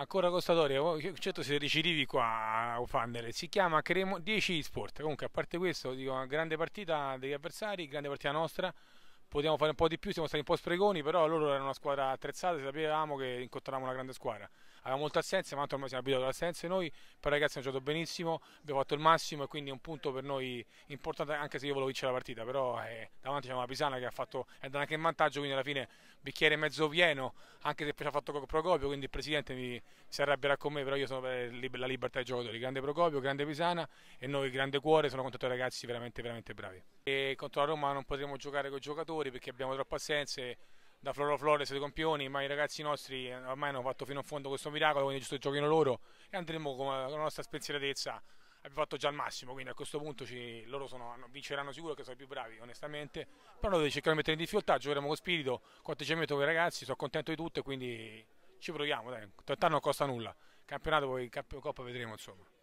ancora Costatori, 116 rivi qua a uh, Fandere, si chiama Cremo 10 Sport. Comunque, a parte questo, dico una grande partita degli avversari, grande partita nostra. Potevamo fare un po' di più, siamo stati un po' spregoni, però loro erano una squadra attrezzata, sapevamo che incontravamo una grande squadra aveva molta assenza, ma ormai siamo abituati all'assenza noi, però ragazzi hanno giocato benissimo, abbiamo fatto il massimo e quindi è un punto per noi importante anche se io volevo vincere la partita, però eh, davanti c'è una Pisana che ha fatto, è andata anche in vantaggio, quindi alla fine bicchiere mezzo pieno, anche se poi ci ha fatto Procopio, quindi il presidente mi, si arrabbierà con me, però io sono per eh, la libertà dei giocatori, grande Procopio, grande Pisana e noi grande cuore, sono contento dei ragazzi veramente veramente bravi. E contro la Roma non potremo giocare con i giocatori perché abbiamo troppe assenze da Floro Flores dei Campioni, ma i ragazzi nostri eh, ormai hanno fatto fino a fondo questo miracolo, quindi giusto giochino loro e andremo eh, con la nostra spensieratezza. Abbiamo fatto già il massimo, quindi a questo punto ci, loro sono, vinceranno sicuro che sono i più bravi, onestamente. Però noi cerchiamo di mettere in difficoltà, giocheremo con spirito, con atteggiamento con i ragazzi, sono contento di tutto e quindi ci proviamo, dai. Tentare non costa nulla. Campionato poi, Coppa vedremo insomma.